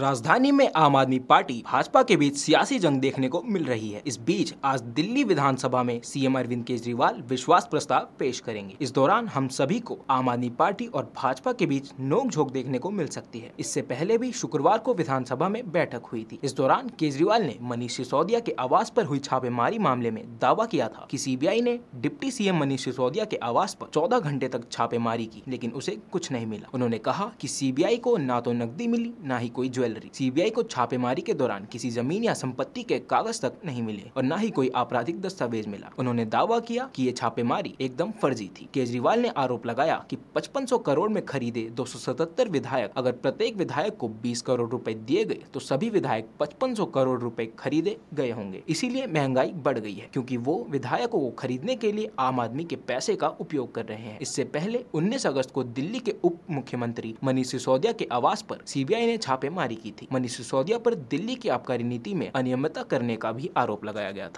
राजधानी में आम आदमी पार्टी भाजपा के बीच सियासी जंग देखने को मिल रही है इस बीच आज दिल्ली विधानसभा में सीएम अरविंद केजरीवाल विश्वास प्रस्ताव पेश करेंगे इस दौरान हम सभी को आम आदमी पार्टी और भाजपा के बीच नोकझोंक देखने को मिल सकती है इससे पहले भी शुक्रवार को विधानसभा में बैठक हुई थी इस दौरान केजरीवाल ने मनीष सिसोदिया के आवास आरोप हुई छापेमारी मामले में दावा किया था की सी ने डिप्टी सी मनीष सिसोदिया के आवास आरोप चौदह घंटे तक छापेमारी की लेकिन उसे कुछ नहीं मिला उन्होंने कहा की सी को न तो नकदी मिली न ही कोई ज्वेलरी सीबीआई को छापेमारी के दौरान किसी जमीन या संपत्ति के कागज तक नहीं मिले और न ही कोई आपराधिक दस्तावेज मिला उन्होंने दावा किया कि ये छापेमारी एकदम फर्जी थी केजरीवाल ने आरोप लगाया कि 5500 करोड़ में खरीदे 277 विधायक अगर प्रत्येक विधायक को 20 करोड़ रुपए दिए गए तो सभी विधायक 5500 करोड़ रुपए खरीदे गए होंगे इसीलिए महंगाई बढ़ गई है क्योंकि वो विधायकों को खरीदने के लिए आम आदमी के पैसे का उपयोग कर रहे हैं इससे पहले उन्नीस अगस्त को दिल्ली के उप मुख्यमंत्री मनीष सिसोदिया के आवास पर सीबीआई ने छापेमारी जारी की थी मनीष सिसोदिया पर दिल्ली की आबकारी नीति में अनियमितता करने का भी आरोप लगाया गया था